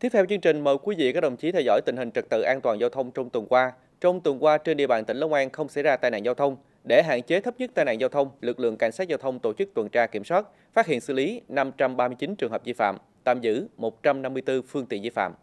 Tiếp theo chương trình mời quý vị các đồng chí theo dõi tình hình trật tự an toàn giao thông trong tuần qua. Trong tuần qua trên địa bàn tỉnh Long An không xảy ra tai nạn giao thông. Để hạn chế thấp nhất tai nạn giao thông, lực lượng cảnh sát giao thông tổ chức tuần tra kiểm soát, phát hiện xử lý 539 trường hợp vi phạm, tạm giữ 154 phương tiện vi phạm.